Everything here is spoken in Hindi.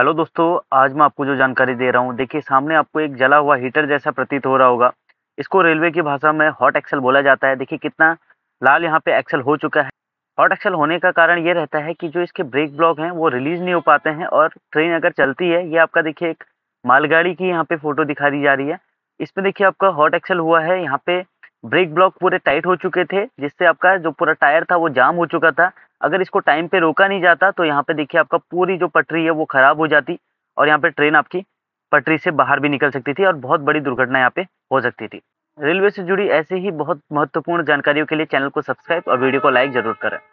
हेलो दोस्तों आज मैं आपको जो जानकारी दे रहा हूँ देखिए सामने आपको एक जला हुआ हीटर जैसा प्रतीत हो रहा होगा इसको रेलवे की भाषा में हॉट एक्सल बोला जाता है देखिए कितना लाल यहाँ पे एक्सल हो चुका है हॉट एक्सल होने का कारण ये रहता है कि जो इसके ब्रेक ब्लॉक हैं वो रिलीज नहीं हो पाते हैं और ट्रेन अगर चलती है ये आपका देखिए एक मालगाड़ी की यहाँ पे फोटो दिखा दी जा रही है इसमें देखिए आपका हॉट एक्सल हुआ है यहाँ पे ब्रेक ब्लॉक पूरे टाइट हो चुके थे जिससे आपका जो पूरा टायर था वो जाम हो चुका था अगर इसको टाइम पे रोका नहीं जाता तो यहाँ पे देखिए आपका पूरी जो पटरी है वो ख़राब हो जाती और यहाँ पे ट्रेन आपकी पटरी से बाहर भी निकल सकती थी और बहुत बड़ी दुर्घटना यहाँ पे हो सकती थी रेलवे से जुड़ी ऐसे ही बहुत महत्वपूर्ण जानकारियों के लिए चैनल को सब्सक्राइब और वीडियो को लाइक जरूर करें